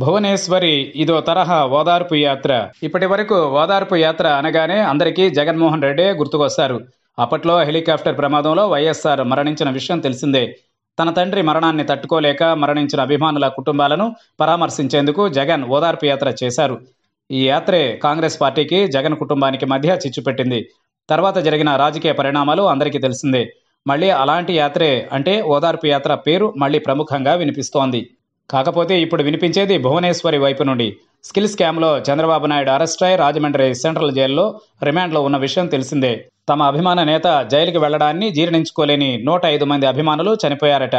భువనేశ్వరి ఇదో తరహా ఓదార్పు యాత్ర ఇప్పటి వరకు ఓదార్పు యాత్ర అనగానే అందరికీ జగన్మోహన్ రెడ్డే గుర్తుకొస్తారు అప్పట్లో హెలికాప్టర్ ప్రమాదంలో వైఎస్ఆర్ మరణించిన విషయం తెలిసిందే తన తండ్రి మరణాన్ని తట్టుకోలేక మరణించిన అభిమానుల కుటుంబాలను పరామర్శించేందుకు జగన్ ఓదార్పు యాత్ర చేశారు ఈ యాత్రే కాంగ్రెస్ పార్టీకి జగన్ కుటుంబానికి మధ్య చిచ్చు పెట్టింది తర్వాత జరిగిన రాజకీయ పరిణామాలు అందరికీ తెలిసిందే మళ్ళీ అలాంటి యాత్రే అంటే ఓదార్పు యాత్ర పేరు మళ్ళీ ప్రముఖంగా వినిపిస్తోంది కాకపోతే ఇప్పుడు వినిపించేది భువనేశ్వరి వైపు నుండి స్కిల్ స్కామ్లో చంద్రబాబు నాయుడు అరెస్ట్ అయి రాజమండ్రి సెంట్రల్ జైల్లో రిమాండ్లో ఉన్న విషయం తెలిసిందే తమ అభిమాన నేత జైలుకి వెళ్లడాన్ని జీర్ణించుకోలేని నూట ఐదు మంది అభిమానులు చనిపోయారట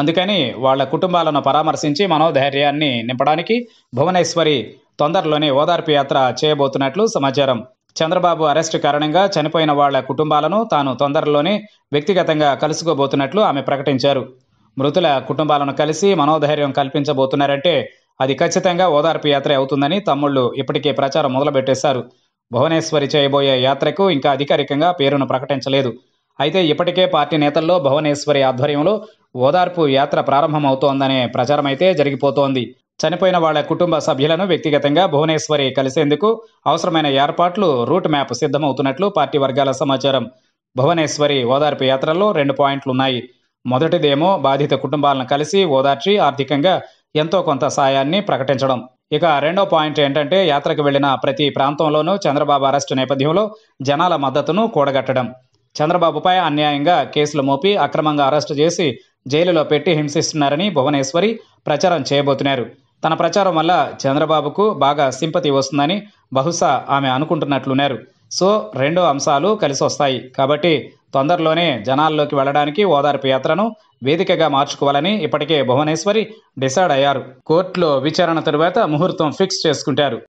అందుకని వాళ్ల కుటుంబాలను పరామర్శించి మనోధైర్యాన్ని నింపడానికి భువనేశ్వరి తొందరలోనే ఓదార్పు యాత్ర చేయబోతున్నట్లు సమాచారం చంద్రబాబు అరెస్టు కారణంగా చనిపోయిన వాళ్ల కుటుంబాలను తాను తొందరలోనే వ్యక్తిగతంగా కలుసుకోబోతున్నట్లు ఆమె ప్రకటించారు మృతుల కుటుంబాలను కలిసి మనోధైర్యం కల్పించబోతున్నారంటే అది ఖచ్చితంగా ఓదార్పు యాత్ర అవుతుందని తమ్ముళ్ళు ఇప్పటికే ప్రచారం మొదలుపెట్టేశారు భువనేశ్వరి చేయబోయే యాత్రకు ఇంకా అధికారికంగా పేరును ప్రకటించలేదు అయితే ఇప్పటికే పార్టీ నేతల్లో భువనేశ్వరి ఆధ్వర్యంలో ఓదార్పు యాత్ర ప్రారంభమవుతోందనే ప్రచారమైతే జరిగిపోతోంది చనిపోయిన వాళ్ల కుటుంబ సభ్యులను వ్యక్తిగతంగా భువనేశ్వరి కలిసేందుకు అవసరమైన ఏర్పాట్లు రూట్ మ్యాప్ సిద్ధమవుతున్నట్లు పార్టీ వర్గాల సమాచారం భువనేశ్వరి ఓదార్పు యాత్రలో రెండు పాయింట్లున్నాయి మొదటిదేమో బాధిత కుటుంబాలను కలిసి ఓదార్చి ఆర్థికంగా ఎంతో కొంత సాయాన్ని ప్రకటించడం ఇక రెండో పాయింట్ ఏంటంటే యాత్రకు వెళ్లిన ప్రతి ప్రాంతంలోనూ చంద్రబాబు అరెస్టు నేపథ్యంలో జనాల మద్దతును కూడగట్టడం చంద్రబాబుపై అన్యాయంగా కేసులు మోపి అక్రమంగా అరెస్టు చేసి జైలులో పెట్టి హింసిస్తున్నారని భువనేశ్వరి ప్రచారం చేయబోతున్నారు తన ప్రచారం వల్ల చంద్రబాబుకు బాగా సింపతి వస్తుందని బహుశా ఆమె అనుకుంటున్నట్లున్నారు సో రెండో అంశాలు కలిసి వస్తాయి కాబట్టి తొందరలోనే జనాల్లోకి వెళ్లడానికి ఓదార్పు యాత్రను వేదికగా మార్చుకోవాలని ఇప్పటికే భువనేశ్వరి డిసైడ్ అయ్యారు కోర్టులో విచారణ తరువాత ముహూర్తం ఫిక్స్ చేసుకుంటారు